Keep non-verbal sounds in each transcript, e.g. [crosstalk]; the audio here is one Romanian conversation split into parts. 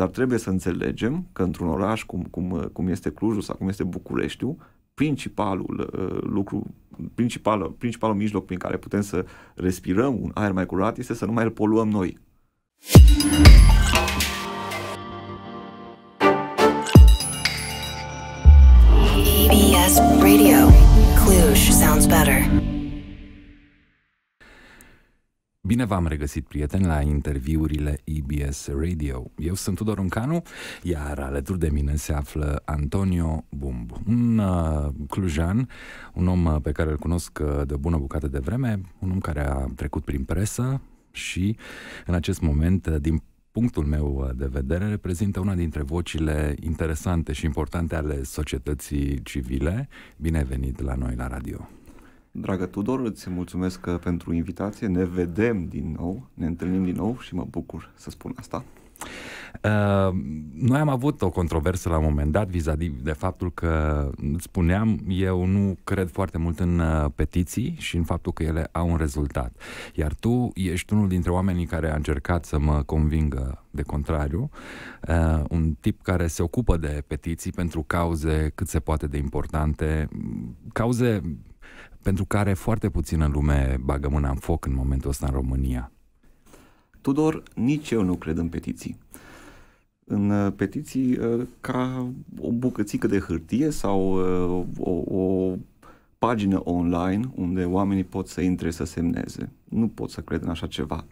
Dar trebuie să înțelegem că într-un oraș cum, cum, cum este Clujul sau cum este Bucureștiul, principalul uh, lucru, principal, principalul mijloc prin care putem să respirăm un aer mai curat este să nu mai îl poluăm noi. Radio. Cluj sounds better. Bine v-am regăsit, prieteni, la interviurile EBS Radio. Eu sunt Tudor Uncanu, iar alături de mine se află Antonio Bumb, un uh, clujan, un om uh, pe care îl cunosc uh, de o bună bucată de vreme, un om care a trecut prin presă și, în acest moment, uh, din punctul meu de vedere, reprezintă una dintre vocile interesante și importante ale societății civile. Bine venit la noi la radio! Dragă Tudor, îți mulțumesc uh, pentru invitație. Ne vedem din nou, ne întâlnim din nou și mă bucur să spun asta. Uh, noi am avut o controversă la un moment dat vis-a-vis de faptul că, spuneam, eu nu cred foarte mult în uh, petiții și în faptul că ele au un rezultat. Iar tu ești unul dintre oamenii care a încercat să mă convingă de contrariu, uh, un tip care se ocupă de petiții pentru cauze cât se poate de importante, cauze pentru care foarte puțină lume bagă mâna în foc în momentul ăsta în România? Tudor, nici eu nu cred în petiții. În uh, petiții, uh, ca o bucățică de hârtie sau uh, o, o pagină online unde oamenii pot să intre să semneze. Nu pot să cred în așa ceva.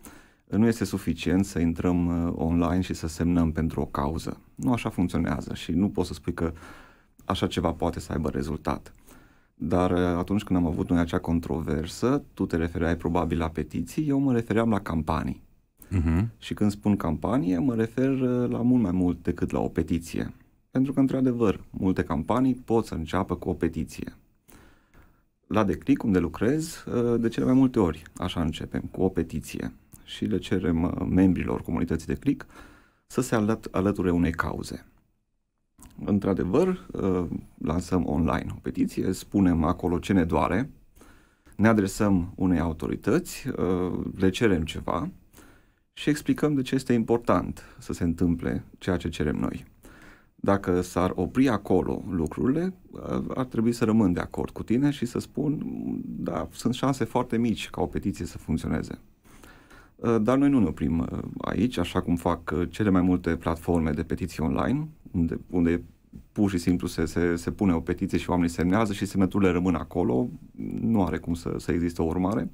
Nu este suficient să intrăm online și să semnăm pentru o cauză. Nu așa funcționează și nu poți să spui că așa ceva poate să aibă rezultat. Uh, dar uh, atunci când am avut noi acea controversă, tu te refereai probabil la petiții, eu mă refeream la campanii. Uh-huh. Și când spun campanie, mă refer uh, la mult mai mult decât la o petiție. Pentru că, într-adevăr, multe campanii pot să înceapă cu o petiție. La Declic, unde lucrez, uh, de cele mai multe ori așa începem, cu o petiție. Și le cerem membrilor comunității de click să se alăture unei cauze într-adevăr, uh, lansăm online o petiție, spunem acolo ce ne doare, ne adresăm unei autorități, uh, le cerem ceva și explicăm de ce este important să se întâmple ceea ce cerem noi. Dacă s-ar opri acolo lucrurile, uh, ar trebui să rămân de acord cu tine și să spun, mm, da, sunt șanse foarte mici ca o petiție să funcționeze. Dar noi nu ne oprim aici, așa cum fac cele mai multe platforme de petiții online unde, unde pur și simplu se, se, se pune o petiție și oamenii semnează și semnăturile rămân acolo, nu are cum să, să existe o urmare.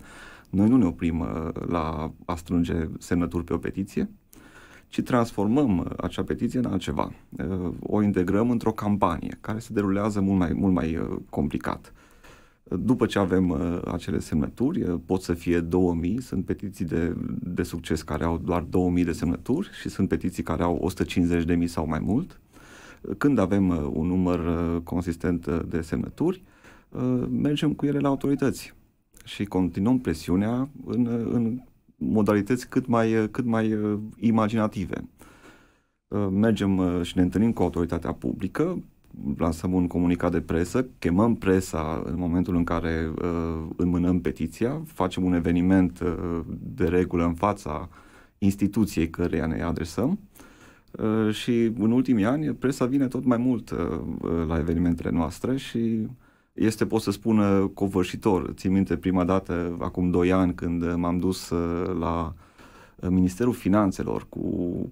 Noi nu ne oprim uh, la a strânge semnături pe o petiție, ci transformăm uh, acea petiție în altceva. Uh, o integrăm într-o campanie care se derulează mult mai, mult mai complicat. După ce avem acele semnături, pot să fie 2000, sunt petiții de, de succes care au doar 2000 de semnături și sunt petiții care au 150.000 sau mai mult când avem uh, un număr uh, consistent uh, de semnături, mergem cu ele la autorități și continuăm presiunea în, în modalități cât mai, cât mai imaginative. Mergem și ne întâlnim cu autoritatea publică, lansăm un comunicat de presă, chemăm presa în momentul în care uh, înmânăm petiția, facem un eveniment uh, de regulă în fața instituției căreia ne adresăm uh, Uh, și în ultimii ani presa vine tot mai mult uh, uh, la evenimentele noastre și este, pot să spun, covârșitor. Țin minte prima dată, acum doi ani, când m-am dus la Ministerul Finanțelor cu,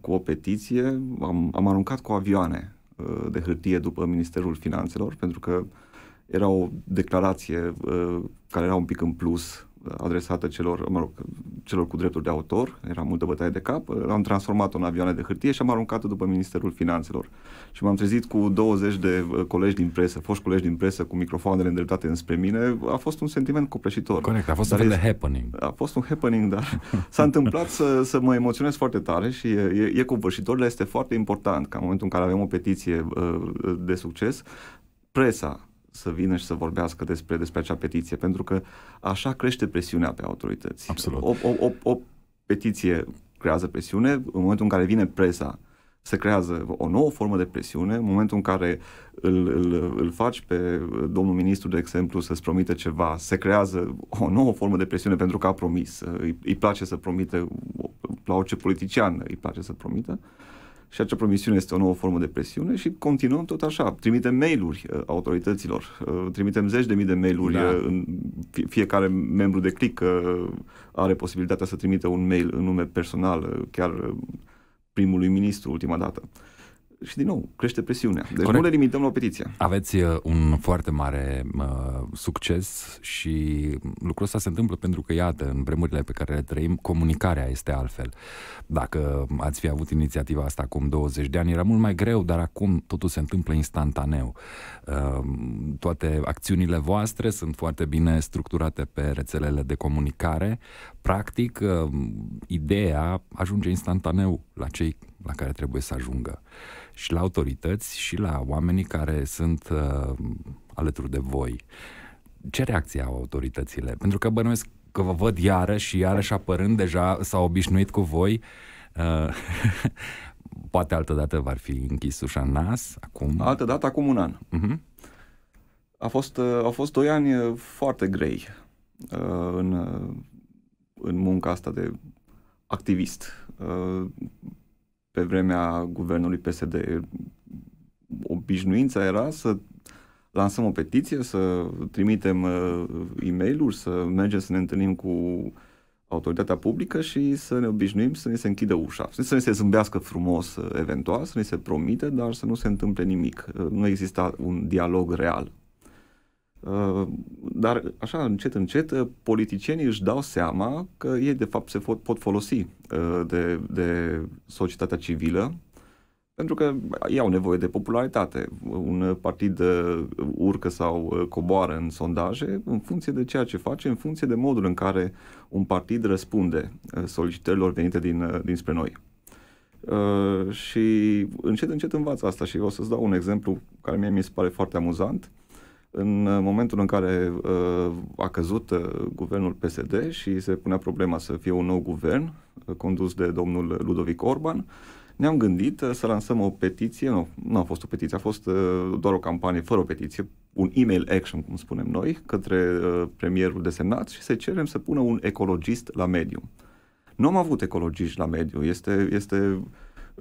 cu o petiție, am, am aruncat cu avioane de hârtie după Ministerul Finanțelor, pentru că era o declarație care era un pic în plus adresată celor, mă rog, celor cu drepturi de autor, era multă bătaie de cap, am transformat-o în avioane de hârtie și am aruncat-o după Ministerul Finanțelor. Și m-am trezit cu 20 de uh, colegi din presă, foști colegi din presă, cu microfoanele îndreptate înspre mine. A fost un sentiment copleșitor. Corect, a fost dar un fel de happening. A fost un happening, dar [laughs] s-a întâmplat să, să mă emoționez foarte tare și e, e copleșitor, dar este foarte important ca în momentul în care avem o petiție uh, de succes, presa, să vină și să vorbească despre, despre acea petiție, pentru că așa crește presiunea pe autorități. Absolut. O, o, o, o petiție creează presiune, în momentul în care vine presa, se creează o nouă formă de presiune, în momentul în care îl, îl, îl faci pe domnul ministru, de exemplu, să-ți promite ceva, se creează o nouă formă de presiune pentru că a promis, îi, îi place să promite la orice politician îi place să promită. Uh, și acea promisiune este o nouă formă de presiune și continuăm tot așa. Trimitem mail-uri uh, autorităților, uh, trimitem zeci de mii de mail-uri. Da. Uh, în fiecare membru de click are posibilitatea să trimite un mail în nume personal, chiar primului ministru ultima dată și din nou crește presiunea. Deci Corect. nu le limităm la o petiție. Aveți uh, un foarte mare uh, succes și lucrul ăsta se întâmplă pentru că, iată, în vremurile pe care le trăim, comunicarea este altfel. Dacă ați fi avut inițiativa asta acum 20 de ani, era mult mai greu, dar acum totul se întâmplă instantaneu. Uh, toate acțiunile voastre sunt foarte bine structurate pe rețelele de comunicare. Practic, uh, ideea ajunge instantaneu la cei la care trebuie să ajungă. Și la autorități și la oamenii care sunt uh, alături de voi. Ce reacție au autoritățile? Pentru că bănuiesc că vă văd iarăși și iarăși apărând deja, s-au obișnuit cu voi. Uh, [laughs] poate altă v-ar fi închis ușa în nas, acum... altă dată acum un an. Uh-huh. A fost, uh, au fost doi ani uh, foarte grei uh, în, în munca asta de activist pe vremea guvernului PSD obișnuința era să lansăm o petiție, să trimitem uh, e mail să mergem să ne întâlnim cu autoritatea publică și să ne obișnuim să ne se închidă ușa. Să ne se zâmbească frumos uh, eventual, să ne se promite, dar să nu se întâmple nimic. Uh, nu exista un dialog real Uh, dar, așa, încet, încet, uh, politicienii își dau seama că ei, de fapt, se pot folosi uh, de, de societatea civilă pentru că iau nevoie de popularitate. Un partid urcă sau coboară în sondaje în funcție de ceea ce face, în funcție de modul în care un partid răspunde solicitărilor venite din, dinspre noi. Uh, și încet, încet învață asta și o să-ți dau un exemplu care mie mi se pare foarte amuzant. Uh, în uh, momentul în care uh, a căzut uh, guvernul PSD și se punea problema să fie un nou guvern uh, condus de domnul Ludovic Orban, ne-am gândit uh, să lansăm o petiție, nu, nu a fost o petiție, a fost uh, doar o campanie fără o petiție, un email action, cum spunem noi, către uh, premierul desemnat și să cerem să pună un ecologist la mediu. Nu am avut ecologiști la mediu, este, este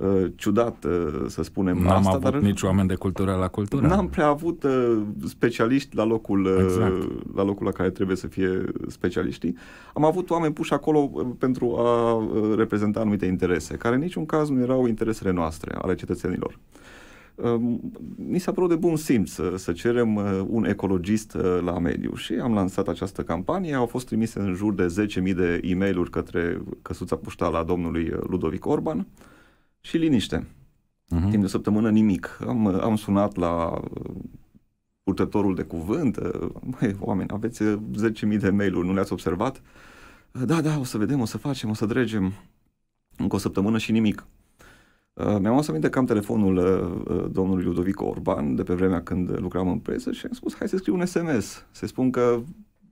Uh, ciudat, uh, să spunem. N-am asta, avut dar nici oameni de cultură la cultură. N-am prea avut uh, specialiști la locul, uh, exact. la locul la care trebuie să fie specialiștii. Am avut oameni puși acolo uh, pentru a uh, reprezenta anumite interese, care în niciun caz nu erau interesele noastre, ale cetățenilor. Um, mi s-a părut de bun simț să, să cerem un ecologist la mediu și am lansat această campanie. Au fost trimise în jur de 10.000 de e mail către căsuța puștală a domnului Ludovic Orban și liniște. Uh-huh. Timp de săptămână nimic. Am, am sunat la uh, purtătorul de cuvânt, măi, uh, oameni, aveți 10.000 uh, de mail-uri, nu le-ați observat? Da, da, o să vedem, o să facem, o să dregem. Încă o săptămână și nimic. Mi-am să aminte că am telefonul domnului Ludovic Orban de pe vremea când lucram în presă și am spus hai să scriu un SMS, să spun că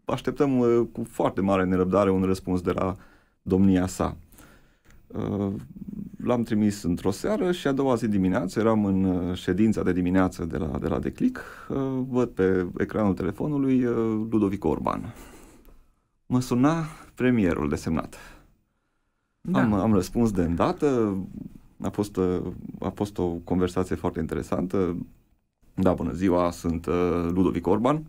așteptăm cu foarte mare nerăbdare un răspuns de la domnia sa. Uh, l-am trimis într-o seară și a doua zi dimineață, eram în uh, ședința de dimineață de la, de la Declic, uh, văd pe ecranul telefonului Ludovic Orban. Mă suna premierul desemnat. Da. Am, am răspuns de îndată, a fost, a fost o conversație foarte interesantă. Da, bună ziua, sunt Ludovic Orban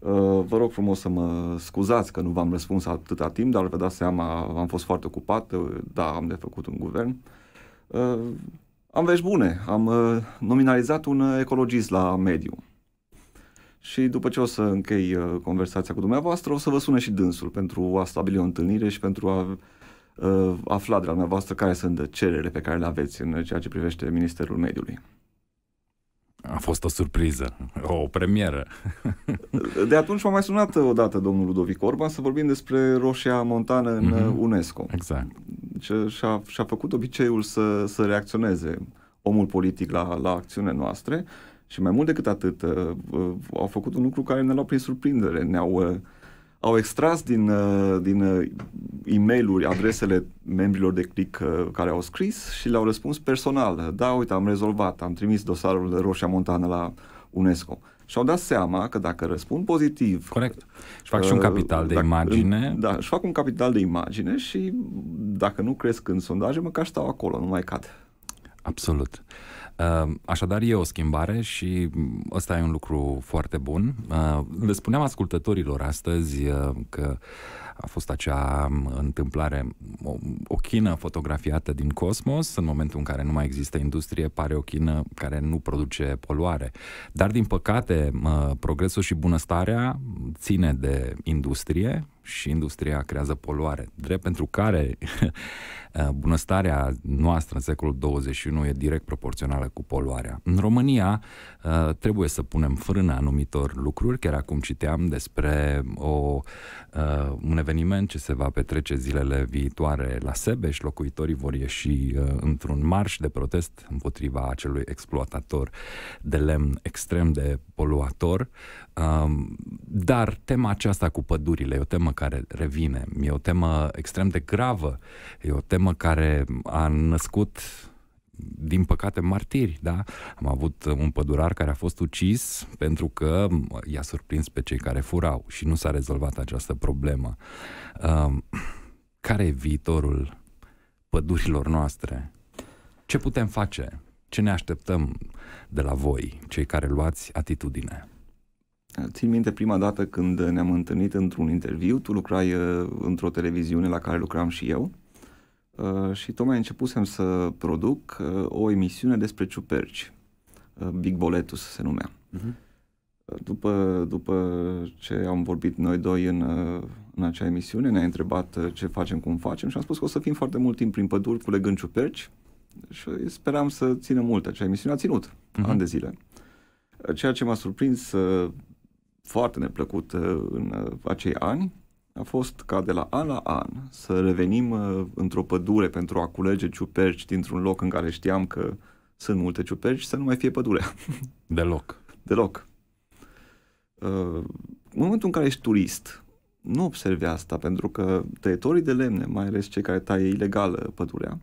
Uh, vă rog frumos să mă scuzați că nu v-am răspuns atâta timp, dar vă dați seama, am fost foarte ocupat, uh, da, am de făcut un guvern. Uh, am vești bune, am nominalizat un ecologist la mediu. Și după ce o să închei conversația cu dumneavoastră, o să vă sune și dânsul pentru a stabili o întâlnire și pentru a afla de la dumneavoastră care sunt cererile pe care le aveți în ceea ce privește Ministerul Mediului. A fost o surpriză, o premieră. De atunci m-a mai sunat odată domnul Ludovic Orban să vorbim despre Roșia Montană în mm-hmm. UNESCO. Exact. și-a, și-a făcut obiceiul să, să reacționeze omul politic la, la acțiunile noastre și mai mult decât atât, uh, uh, au făcut un lucru care ne-a luat prin surprindere. Ne-au uh, au extras din, uh, din uh, e mail adresele membrilor de click uh, care au scris și le-au răspuns personal. Da, uite, am rezolvat, am trimis dosarul de Roșia Montană la UNESCO. Și-au dat seama că dacă răspund pozitiv... Corect. Și fac uh, și un capital de dacă, imagine. Da, și fac un capital de imagine și dacă nu cresc în sondaje, măcar stau acolo, nu mai cad. Absolut. Ehm, așadar, e o schimbare și ăsta e un lucru foarte bun. Ehm, le spuneam ascultătorilor astăzi ehm, că a fost acea întâmplare, o, o chină fotografiată din cosmos, în momentul în care nu mai există industrie, pare o chină care nu produce poluare. Dar, din păcate, progresul și bunăstarea ține de industrie, și industria creează poluare, drept pentru care [laughs] bunăstarea noastră în secolul 21 e direct proporțională cu poluarea. În România uh, trebuie să punem frână anumitor lucruri, chiar acum citeam despre o, uh, un eveniment ce se va petrece zilele viitoare la Sebeș, locuitorii vor ieși uh, într-un marș de protest împotriva acelui exploatator de lemn extrem de poluator Um, dar tema aceasta cu pădurile e o temă care revine, e o temă extrem de gravă, e o temă care a născut din păcate, martiri, da? Am avut un pădurar care a fost ucis pentru că i-a surprins pe cei care furau și nu s-a rezolvat această problemă. Um, care e viitorul pădurilor noastre? Ce putem face? Ce ne așteptăm de la voi, cei care luați atitudine? Țin minte prima dată când ne-am întâlnit într-un interviu, tu lucrai uh, într-o televiziune la care lucram și eu uh, și tocmai începusem să produc uh, o emisiune despre ciuperci. Big Boletus se numea. Uh-huh. După, după ce am vorbit noi doi în, în acea emisiune, ne-a întrebat ce facem, cum facem și am spus că o să fim foarte mult timp prin păduri culegând ciuperci și speram să țină mult acea emisiune. A ținut uh-huh. ani de zile. Ceea ce m-a surprins foarte neplăcut uh, în uh, acei ani a fost ca de la an la an să revenim uh, într-o pădure pentru a culege ciuperci dintr-un loc în care știam că sunt multe ciuperci, să nu mai fie pădure. [laughs] Deloc. Deloc. în momentul în care ești turist, nu observi asta, pentru că tăietorii de lemne, mai ales cei care taie ilegal pădurea,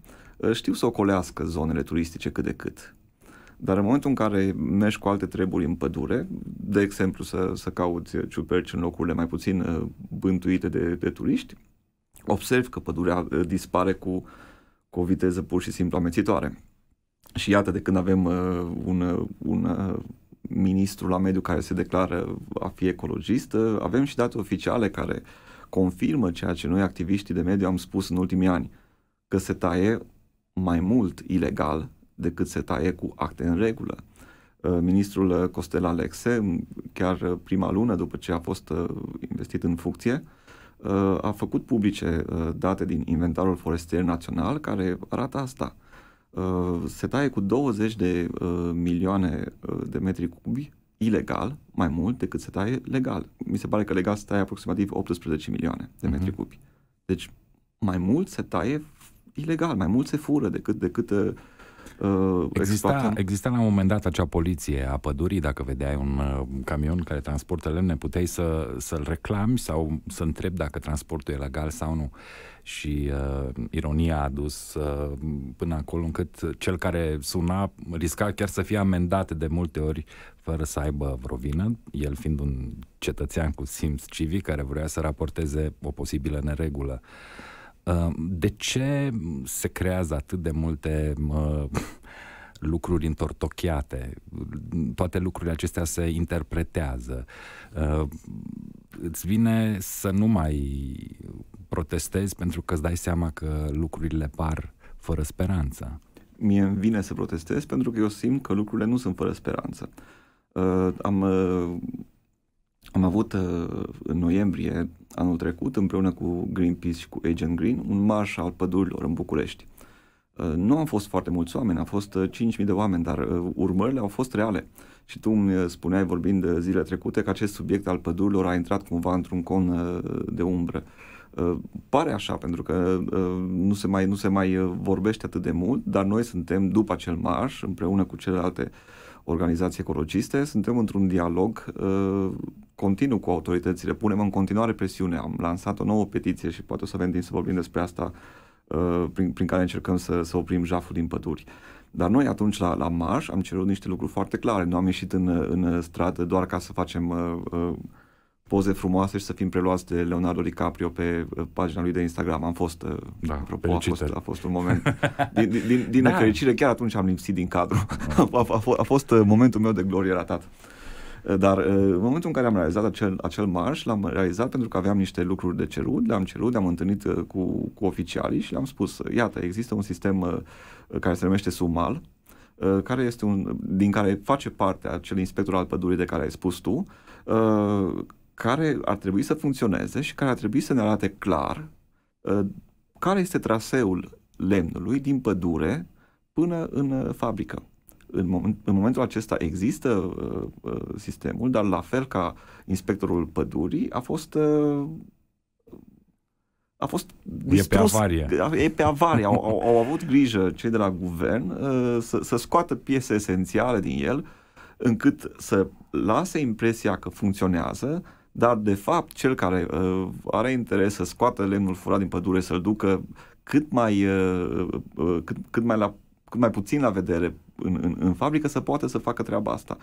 știu să ocolească zonele turistice cât de cât. Dar în momentul în care mergi cu alte treburi în pădure, de exemplu să, să cauți ciuperci în locurile mai puțin uh, bântuite de, de turiști, observi că pădurea uh, dispare cu, cu o viteză pur și simplu amețitoare. Și iată de când avem uh, un, uh, un uh, ministru la mediu care se declară a fi ecologist, uh, avem și date oficiale care confirmă ceea ce noi activiștii de mediu am spus în ultimii ani, că se taie mai mult ilegal decât se taie cu acte în regulă. Uh, ministrul uh, Costel Alexe, chiar uh, prima lună după ce a fost investit în funcție, a făcut publice date din inventarul forestier național care arată asta. Se taie cu 20 de milioane de metri cubi ilegal, mai mult decât se taie legal. Mi se pare că legal se taie aproximativ 18 milioane de metri uh-huh. cubi. Deci mai mult se taie ilegal, mai mult se fură decât, decât uh, exista, exista la un moment dat acea poliție a pădurii, dacă vedeai un uh, camion care transportă lemne, puteai să, să-l reclami sau să întrebi dacă transportul e legal sau nu. Și uh, ironia a dus uh, până acolo încât cel care suna risca chiar să fie amendat de multe ori fără să aibă vreo vină, el fiind un cetățean cu simț civic care vrea să raporteze o posibilă neregulă. Uh, Ehm, de ce se creează atât de multe [laughs] lucruri întortocheate? Toate lucrurile acestea se interpretează. Ehm, îți vine să nu mai protestezi pentru că îți dai seama că lucrurile par fără speranță. Mie îmi vine să protestez pentru că eu simt că lucrurile nu sunt fără speranță. Uh, am uh, am avut uh, în noiembrie anul trecut, împreună cu Greenpeace și cu Agent Green, un marș al pădurilor în București. Uh, nu am fost foarte mulți oameni, am fost 5.000 uh, de oameni, dar urmările au fost reale. Și tu îmi spuneai, vorbind de zile trecute, că acest subiect al pădurilor a intrat cumva într-un con de umbră. Pare așa, pentru că nu se, mai, nu se mai vorbește atât de mult, dar noi suntem, după acel marș, împreună cu celelalte uh, organizații ecologiste, suntem într-un dialog uh, continuu cu autoritățile, punem în continuare presiune, am lansat o nouă petiție și poate o să avem din să vorbim despre asta, uh, prin, prin care încercăm să, să oprim jaful din păduri. Dar noi atunci la, la marș am cerut niște lucruri foarte clare, nu am ieșit în, în stradă doar ca să facem uh, uh poze frumoase și să fim preluați de Leonardo DiCaprio pe uh, pagina lui de Instagram. Am fost, uh, da, apropo, a fost, a fost un moment. [laughs] Din, din, din, da. fericire. chiar atunci am lipsit din cadru. Da. [laughs] A, a, a fost uh, momentul meu de glorie ratat. Dar în momentul în care am realizat acel, acel marș, l-am realizat pentru că aveam niște lucruri de cerut, le-am cerut, le am întâlnit cu, cu oficialii și le-am spus, iată, există un sistem care se numește Sumal, care este un, din care face parte acel inspector al pădurii de care ai spus tu, care ar trebui să funcționeze și care ar trebui să ne arate clar uh, care este traseul lemnului din pădure până în uh, fabrică. În, moment, în momentul acesta există uh, uh, sistemul, dar la fel ca inspectorul pădurii a fost uh, a fost distrus, e pe avarie. E pe avarie. Au, au, au avut grijă cei de la guvern uh, să, să scoată piese esențiale din el, încât să lase impresia că funcționează, dar de fapt cel care uh, are interes să scoată lemnul furat din pădure, să-l ducă cât mai, uh, uh, cât, cât mai la cât mai puțin la vedere în, în, în fabrică să poată să facă treaba asta.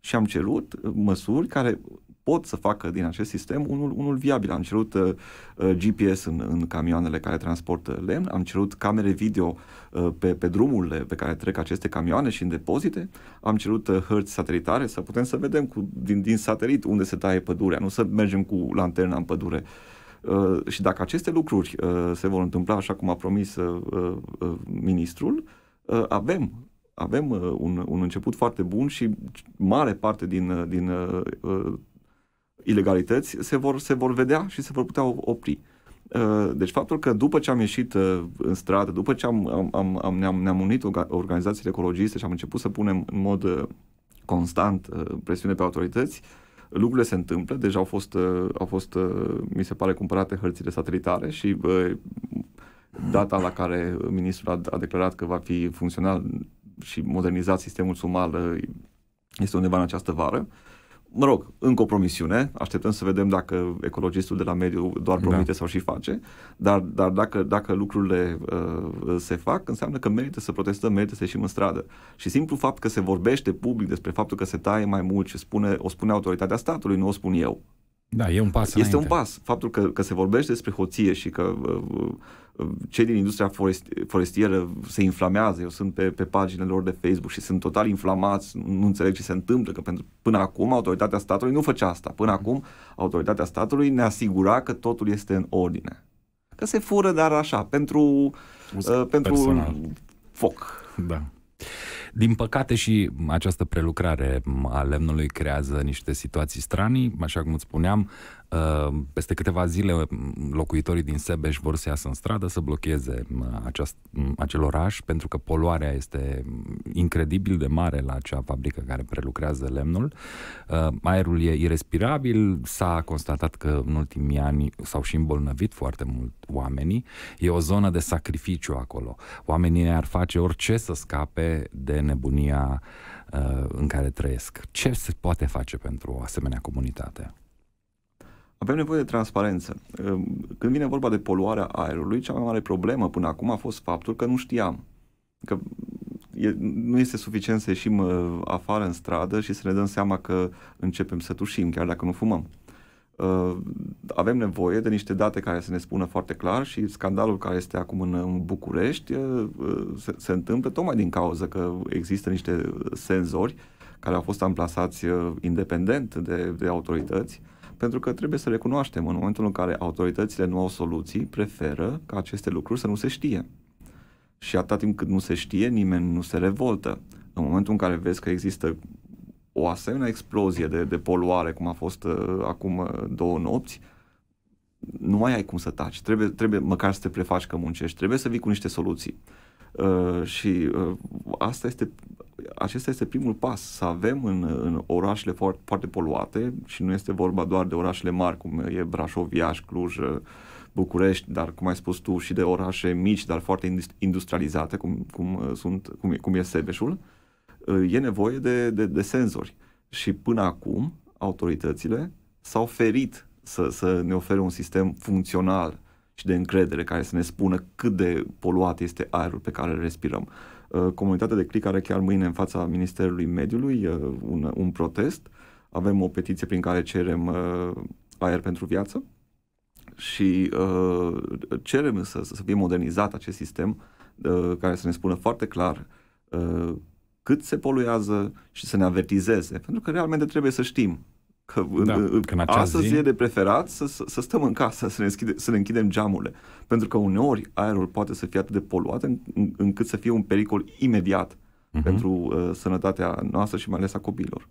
Și am cerut uh, măsuri care pot să facă din acest sistem unul, unul viabil. Am cerut uh, uh GPS în, în camioanele care transportă lemn, am cerut camere video uh, pe, pe drumurile pe care trec aceste camioane și în depozite, am cerut uh, hărți satelitare să putem să vedem cu, din, din satelit unde se taie pădurea, nu să mergem cu lanterna în pădure. Uh, și dacă aceste lucruri uh, se vor întâmpla așa cum a promis uh, uh, uh ministrul, uh, Uh, avem avem uh, un, un început foarte bun și mare parte din, uh, din uh, ilegalități se vor, se vor vedea și se vor putea opri. Uh, deci faptul că după ce am ieșit uh, în stradă, după ce am, am, am, ne-am, ne-am unit organizațiile ecologiste și am început să punem în mod constant uh, presiune pe autorități, lucrurile se întâmplă, deja au fost, uh, au fost uh, mi se pare, cumpărate hărțile satelitare și uh, data la care ministrul a, a declarat că va fi funcțional și modernizat sistemul sumal uh, este undeva în această vară. Mă rog, încă o promisiune, așteptăm să vedem dacă ecologistul de la mediu doar promite da. sau și face, dar, dar dacă, dacă lucrurile uh, se fac, înseamnă că merită să protestăm, merită să ieșim în stradă. Și simplu fapt că se vorbește public despre faptul că se taie mai mult și spune, o spune autoritatea statului, nu o spun eu. Da, e un pas Este înainte. un pas. Faptul că, că se vorbește despre hoție și că uh, uh cei din industria forest, forestieră se inflamează, eu sunt pe, pe paginile lor de Facebook și sunt total inflamați, nu înțeleg ce se întâmplă, că pentru, până acum autoritatea statului nu făcea asta. Până mhm. acum autoritatea statului ne asigura că totul este în ordine. Că se fură, dar așa, pentru, uh, pentru foc. Da. Din păcate și această prelucrare a lemnului creează niște situații stranii, așa cum îți spuneam, Ehm, peste câteva zile, locuitorii din Sebeș vor să iasă în stradă să blocheze aceast, acel oraș, pentru că poluarea este incredibil de mare la acea fabrică care prelucrează lemnul. Ehm, aerul e irrespirabil, s-a constatat că în ultimii ani s-au și îmbolnăvit foarte mult oamenii. E o zonă de sacrificiu acolo. Oamenii ar face orice să scape de nebunia ehm, în care trăiesc. Ce se poate face pentru o asemenea comunitate? Avem nevoie de transparență. Ehm, când vine vorba de poluarea aerului, cea mai mare problemă până acum a fost faptul că nu știam. Că e, nu este suficient să ieșim eh, afară în stradă și să ne dăm seama că începem să tușim, chiar dacă nu fumăm. Eh, avem nevoie de niște date care să ne spună foarte clar și scandalul care este acum în, București eh, se, se întâmplă tocmai din cauza că există niște senzori care au fost amplasați independent de, de autorități pentru că trebuie să recunoaștem, în momentul în care autoritățile nu au soluții, preferă ca aceste lucruri să nu se știe. Și atâta timp cât nu se știe, nimeni nu se revoltă. În momentul în care vezi că există o asemenea explozie de, de poluare, cum a fost uh, acum uh, două nopți, nu mai ai cum să taci. Trebuie, trebuie măcar să te prefaci că muncești. Trebuie să vii cu niște soluții. Uh, și uh, asta este acesta este primul pas, să avem în, în orașele foarte, foarte poluate și nu este vorba doar de orașele mari cum e Brașov, Iași, Cluj, uh, București, dar cum ai spus tu și de orașe mici, dar foarte industrializate cum, cum, uh, sunt, cum, e, cum e Sebeșul, e nevoie de, de, de senzori și până acum autoritățile s-au ferit să, să ne ofere un sistem funcțional și de încredere care să ne spună cât de poluat este aerul pe care îl respirăm. Uh, comunitatea de click are chiar mâine în fața Ministerului Mediului uh, un, un protest. Avem o petiție prin care cerem uh, aer pentru viață și cerem să, să fie modernizat acest sistem care să ne spună foarte clar cât se poluează și să ne avertizeze, pentru că realmente trebuie să știm Că da, în, în astăzi zi... e de preferat să, să, să stăm în casă, să ne, închide, să ne închidem geamurile. Pentru că uneori aerul poate să fie atât de poluat în, în, încât să fie un pericol imediat uh-huh. pentru uh, sănătatea noastră și mai ales a copiilor.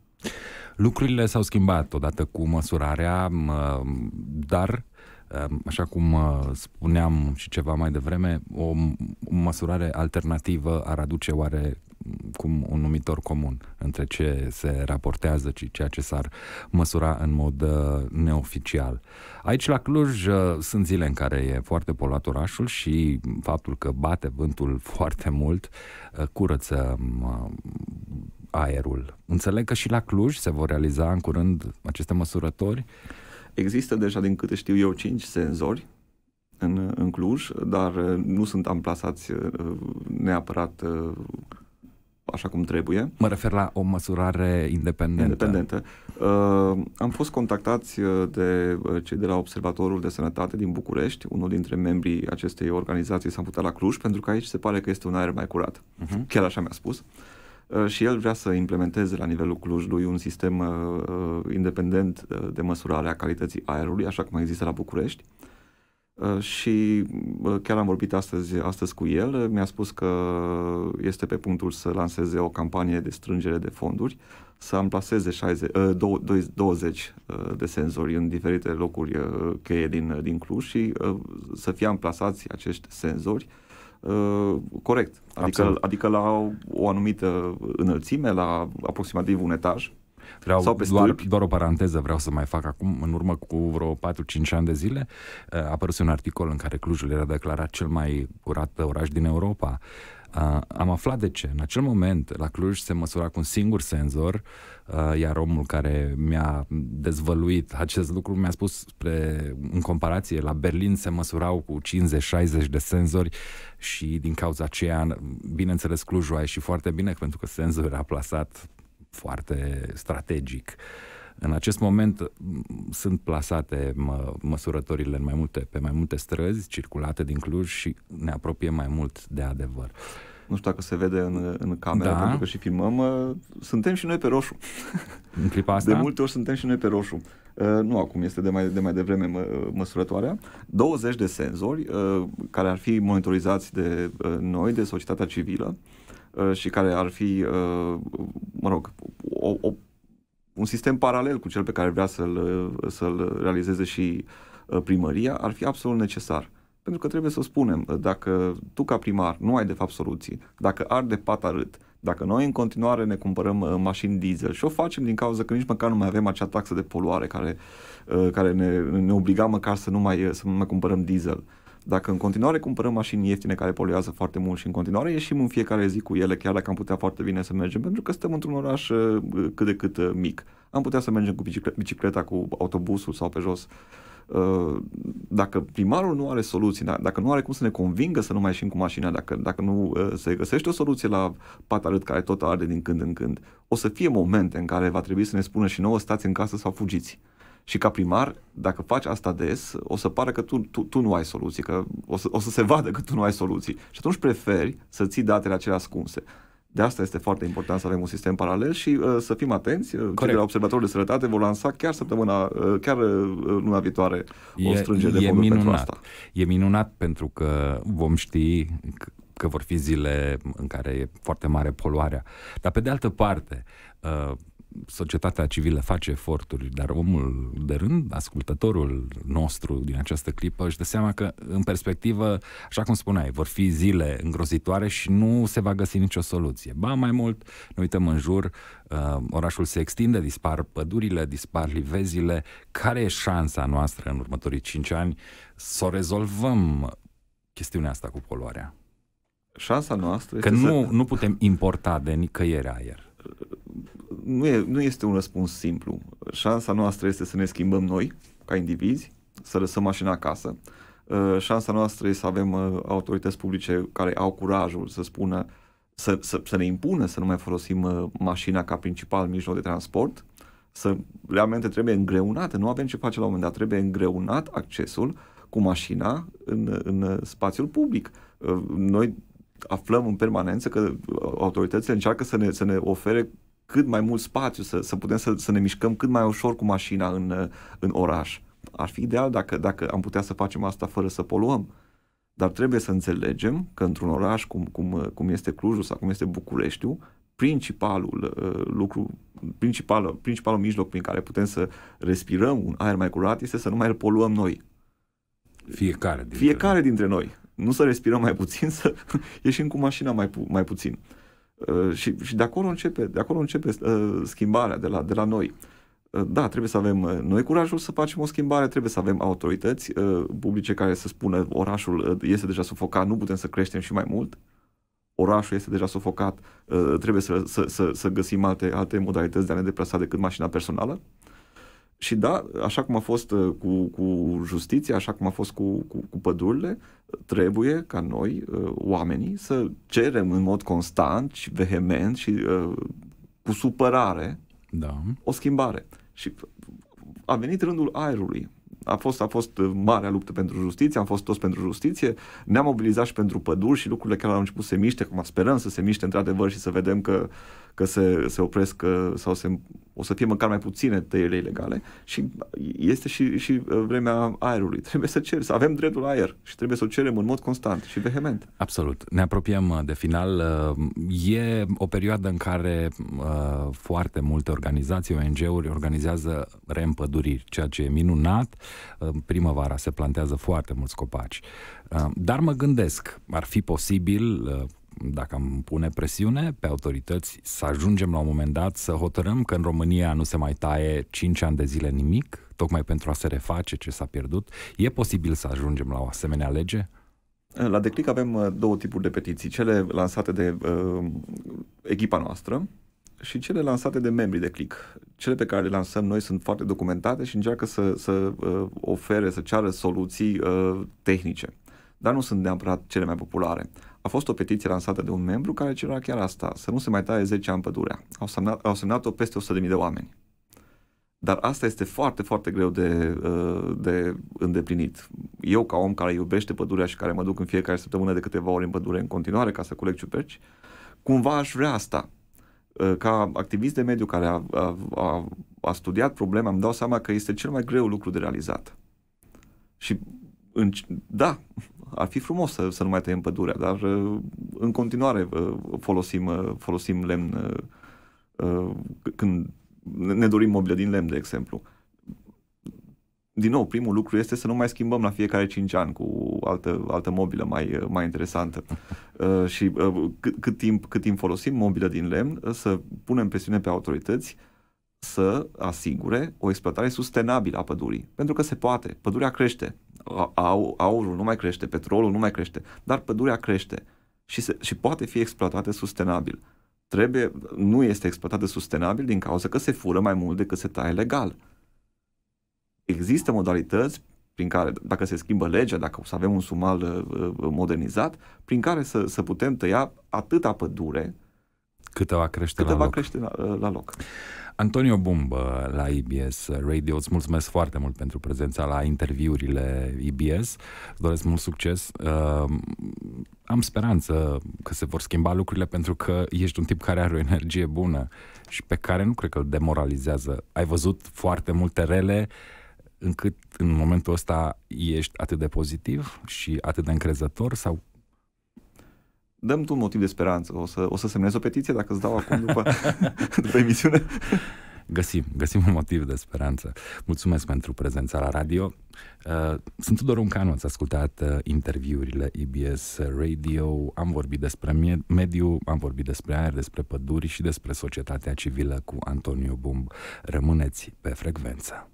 Lucrurile s-au schimbat odată cu măsurarea, dar um, așa cum uh, spuneam și ceva mai devreme, o măsurare alternativă ar aduce oare cum un numitor comun între ce se raportează și ceea ce s-ar măsura în mod uh, neoficial. Aici la Cluj uh, sunt zile în care e foarte poluat orașul și faptul că bate vântul [laughs] foarte mult uh, curăță um, aerul. Înțeleg că și la Cluj se vor realiza în curând aceste măsurători? Există deja, din câte știu eu, 5 senzori în, în Cluj, dar nu sunt amplasați neapărat așa cum trebuie. Mă refer la o măsurare independentă. Independentă. Uh, am fost contactați uh, de uh, cei de la Observatorul de Sănătate din București, unul dintre membrii acestei organizații s-a mutat la Cluj, pentru că aici se pare că este un aer mai curat. Uh-huh. Chiar așa mi-a spus. Uh, și el vrea să implementeze la nivelul Clujului un sistem uh, uh independent de măsurare a calității aerului, așa cum există la București. Uh, Uh, și uh, chiar am vorbit astăzi, astăzi cu el, mi-a spus că este pe punctul să lanseze o campanie de strângere de fonduri, să amplaseze 60, 20 uh, de senzori în diferite locuri cheie din, din Cluj și să fie amplasați acești senzori corect, adică, adică la o anumită înălțime, la aproximativ un etaj, Vreau Sau pe doar, doar o paranteză vreau să mai fac acum. În urmă cu vreo 4-5 ani de zile eh, a apărut un articol în care Clujul era declarat cel mai curat oraș din Europa. Uh, am aflat de ce. În acel moment, la Cluj se măsura cu un singur senzor, uh, iar omul care mi-a dezvăluit acest lucru mi-a spus, spre, în comparație, la Berlin se măsurau cu 50-60 de senzori și din cauza aceea, bineînțeles, Clujul a ieșit foarte bine pentru că senzorul era plasat foarte strategic. În acest moment sunt plasate mă, măsurătorile în mai multe, pe mai multe străzi circulate din Cluj și ne apropiem mai mult de adevăr. Nu știu dacă se vede în, în cameră, da. pentru că și filmăm, suntem și noi pe roșu. În clipa asta? De multe ori suntem și noi pe roșu. Uh, nu acum, este de mai, de mai devreme mă, măsurătoarea, 20 de senzori uh, care ar fi monitorizați de uh, noi, de societatea civilă, Uh, și care ar fi, uh, mă rog, o, o, un sistem paralel cu cel pe care vrea să-l, uh, să-l realizeze și primăria, ar fi absolut necesar. Pentru că trebuie să spunem, dacă tu ca primar nu ai de fapt soluții, dacă arde patarât, dacă noi în continuare ne cumpărăm mașini diesel și o facem din cauza că nici măcar nu mai avem acea taxă de poluare care, care ne, ne obliga măcar să nu mai, să nu mai cumpărăm diesel, uh, dacă în continuare cumpărăm mașini ieftine care poluează foarte mult și în continuare ieșim în fiecare zi cu ele, chiar dacă am putea foarte bine să mergem, pentru că suntem într-un oraș uh, cât de cât uh, mic. Am putea să mergem cu bicicleta, cu autobusul sau pe jos uh, dacă primarul nu are soluții, da, dacă nu are cum să ne convingă să nu mai ieșim cu mașina, dacă, dacă nu se găsește o soluție la patarât care tot arde din când în când, o să fie momente în care va trebui să ne spună și nouă stați în casă sau fugiți. Și ca primar, dacă faci asta des, o să pară că tu, tu, tu nu ai soluții, că o să, o să se vadă că tu nu ai soluții. Și atunci preferi să ții datele acelea ascunse. De asta este foarte important să avem un sistem paralel și uh, să fim atenți. Uh, Corect. Cei de la Observatorul de Sănătate vor lansa chiar săptămâna, uh, chiar uh, uh luna viitoare e, o strângere de fonduri pentru asta. E minunat pentru că vom ști că, că vor fi zile în care e foarte mare poluarea. Dar pe de altă parte, uh, societatea civilă face eforturi, dar omul de rând, ascultătorul nostru din această clipă, își dă seama că, în perspectivă, așa cum spuneai, vor fi zile îngrozitoare și nu se va găsi nicio soluție. Ba, mai mult, ne uităm în jur, uh, orașul se extinde, dispar pădurile, dispar livezile. Care e șansa noastră în următorii 5 ani să o rezolvăm chestiunea asta cu poluarea? Șansa noastră Că nu, să... nu putem importa de nicăieri aer uh, nu, e, nu este un răspuns simplu. Șansa noastră este să ne schimbăm noi, ca indivizi, să lăsăm mașina acasă. Uh, șansa noastră este să avem uh, autorități publice care au curajul să spună, să, să, să ne impună să nu mai folosim uh, mașina ca principal mijloc de transport, să realmente trebuie îngreunat, nu avem ce face la un moment dat, trebuie îngreunat accesul cu mașina în, în spațiul public. Noi aflăm în permanență că autoritățile încearcă să ne, să ne ofere cât mai mult spațiu, să, să putem să, să ne mișcăm cât mai ușor cu mașina în, în oraș. Ar fi ideal dacă, dacă am putea să facem asta fără să poluăm. Dar trebuie să înțelegem că într-un oraș cum, cum, cum este Clujul sau cum este Bucureștiul, principalul uh, lucru, principalul, principalul mijloc prin care putem să respirăm un aer mai curat este să nu mai îl poluăm noi. Fiecare dintre Fiecare dintre noi. Nu să respirăm mai puțin, [laughs] să ieșim cu mașina mai, pu- mai puțin. Uh, și, și de acolo începe, de acolo începe uh, schimbarea de la, de la noi. Uh, da, trebuie să avem uh, noi curajul să facem o schimbare, trebuie să avem autorități uh, publice care să spună orașul este deja sufocat, nu putem să creștem și mai mult, orașul este deja sufocat, trebuie să, să, să, să găsim alte, alte modalități de a ne deplasa decât mașina personală. Uh, și da, așa cum a fost uh, cu, cu justiția, așa cum a fost cu, cu, cu pădurile, trebuie ca noi, uh, oamenii, să cerem în mod constant și vehement și uh, cu supărare da. o schimbare. Și a venit rândul aerului. A fost, a fost marea luptă pentru justiție, am fost toți pentru justiție, ne-am mobilizat și pentru păduri și lucrurile care au început să se miște, cum sperăm să se miște într-adevăr și să vedem că uh, că se, se opresc sau se, o să fie măcar mai puține tăiere ilegale și este și, și uh, vremea aerului. [laughs] Trebuie să ceri, să avem dreptul la aer și trebuie să o cerem în mod constant și vehement. Absolut. Ne apropiem uh, de final. Uh, e o perioadă în care foarte multe organizații, ONG-uri, organizează reîmpăduriri, ceea ce e minunat. Primăvara se plantează foarte mulți copaci. Dar mă gândesc, ar fi posibil dacă am pune presiune pe autorități, să ajungem la un moment dat să hotărâm că în România nu se mai taie 5 ani de zile nimic, tocmai pentru a se reface ce s-a pierdut. E posibil să ajungem la o asemenea lege? La Declic avem uh, două tipuri de petiții, cele lansate de uh, echipa noastră și cele lansate de membrii de click. Cele pe care le lansăm noi sunt foarte documentate și încearcă să, să uh, ofere, să ceară soluții uh, tehnice, dar nu sunt neapărat cele mai populare. A fost o petiție lansată de un membru care cerea chiar asta, să nu se mai taie 10 ani pădurea. Au, semnat, au semnat-o peste 100.000 de oameni. Dar asta este foarte, foarte greu de, uh, de îndeplinit. Eu, ca om care iubește pădurea și care mă duc în fiecare săptămână de câteva ori în pădure în continuare ca să culeg ciuperci, cumva aș vrea asta. Uh, ca activist de mediu care a, a, a, a studiat problema, îmi dau seama că este cel mai greu lucru de realizat. Și, în, da, ar fi frumos să, să nu mai tăiem pădurea, dar uh, în continuare uh, folosim, uh, folosim lemn când ne dorim mobilă din lemn, de exemplu. Din nou, primul lucru este să nu mai schimbăm la fiecare 5 ani cu altă, altă mobilă mai, mai interesantă. [laughs] și cât, cât, timp, cât timp folosim mobilă din lemn, să punem presiune pe autorități să asigure o exploatare sustenabilă a pădurii. Pentru că se poate. Pădurea crește au, aurul nu mai crește, petrolul nu mai crește, dar pădurea crește și, se, și poate fi exploatată sustenabil. Trebuie, nu este exploatată sustenabil din cauza că se fură mai mult decât se taie legal. Există modalități prin care, dacă se schimbă legea, dacă o să avem un sumal uh, uh, modernizat, prin care să, să putem tăia atâta pădure cât va crește câtă la va loc. Crește la, uh, la loc. Antonio Bumbă la IBS Radio, îți mulțumesc foarte mult pentru prezența la interviurile IBS, îți doresc mult succes. Uh, am speranță că se vor schimba lucrurile pentru că ești un tip care are o energie bună și pe care nu cred că îl demoralizează. Ai văzut foarte multe rele încât în momentul ăsta ești atât de pozitiv și atât de încrezător sau dăm tu un motiv de speranță. O să, o să semnez o petiție dacă îți dau acum după, [laughs] după emisiune? Găsim, găsim un motiv de speranță. Mulțumesc pentru prezența la radio. Uh, sunt Tudor Uncanu, ați ascultat uh, interviurile IBS Radio, am vorbit despre mediu, am vorbit despre aer, despre păduri și despre societatea civilă cu Antonio Bumb. Rămâneți pe frecvență.